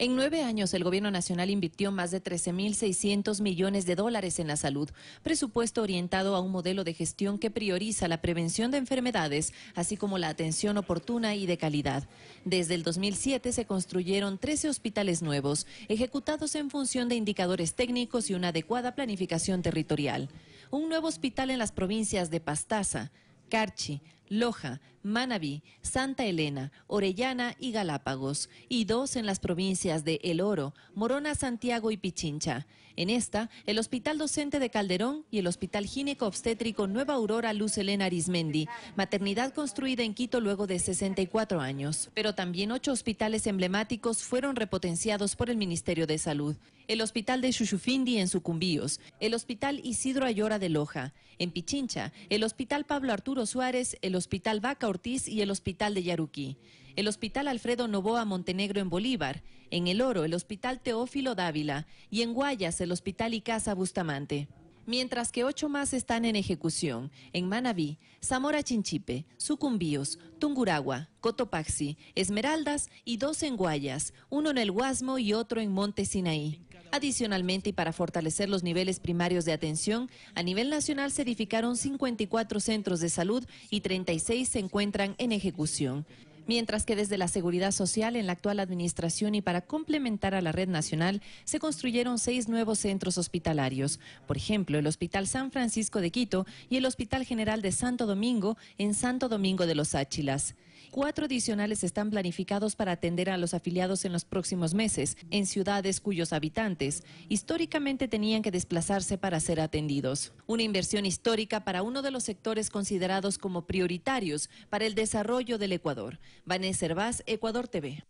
En nueve años, el Gobierno Nacional invirtió más de 13.600 millones de dólares en la salud, presupuesto orientado a un modelo de gestión que prioriza la prevención de enfermedades, así como la atención oportuna y de calidad. Desde el 2007 se construyeron 13 hospitales nuevos, ejecutados en función de indicadores técnicos y una adecuada planificación territorial. Un nuevo hospital en las provincias de Pastaza, Carchi, Loja, Manabí, Santa Elena, Orellana y Galápagos, y dos en las provincias de El Oro, Morona, Santiago y Pichincha. En esta, el Hospital Docente de Calderón y el Hospital Gineco Obstétrico Nueva Aurora Luz Elena Arismendi, maternidad construida en Quito luego de 64 años. Pero también ocho hospitales emblemáticos fueron repotenciados por el Ministerio de Salud. El Hospital de Chuchufindi en Sucumbíos, el Hospital Isidro Ayora de Loja, en Pichincha, el Hospital Pablo Arturo Suárez, el Hospital Vaca Ortiz y el Hospital de Yaruquí, el Hospital Alfredo Novoa Montenegro en Bolívar, en El Oro el Hospital Teófilo Dávila y en Guayas el Hospital Icaza Bustamante mientras que ocho más están en ejecución en Manabí, Zamora Chinchipe, Sucumbíos, Tunguragua, Cotopaxi, Esmeraldas y dos en Guayas, uno en el Guasmo y otro en Monte Sinaí. Adicionalmente, y para fortalecer los niveles primarios de atención, a nivel nacional se edificaron 54 centros de salud y 36 se encuentran en ejecución. Mientras que desde la Seguridad Social, en la actual administración y para complementar a la red nacional, se construyeron seis nuevos centros hospitalarios. Por ejemplo, el Hospital San Francisco de Quito y el Hospital General de Santo Domingo en Santo Domingo de los Áchilas. Cuatro adicionales están planificados para atender a los afiliados en los próximos meses, en ciudades cuyos habitantes históricamente tenían que desplazarse para ser atendidos. Una inversión histórica para uno de los sectores considerados como prioritarios para el desarrollo del Ecuador. Vanessa Hervás, Ecuador TV.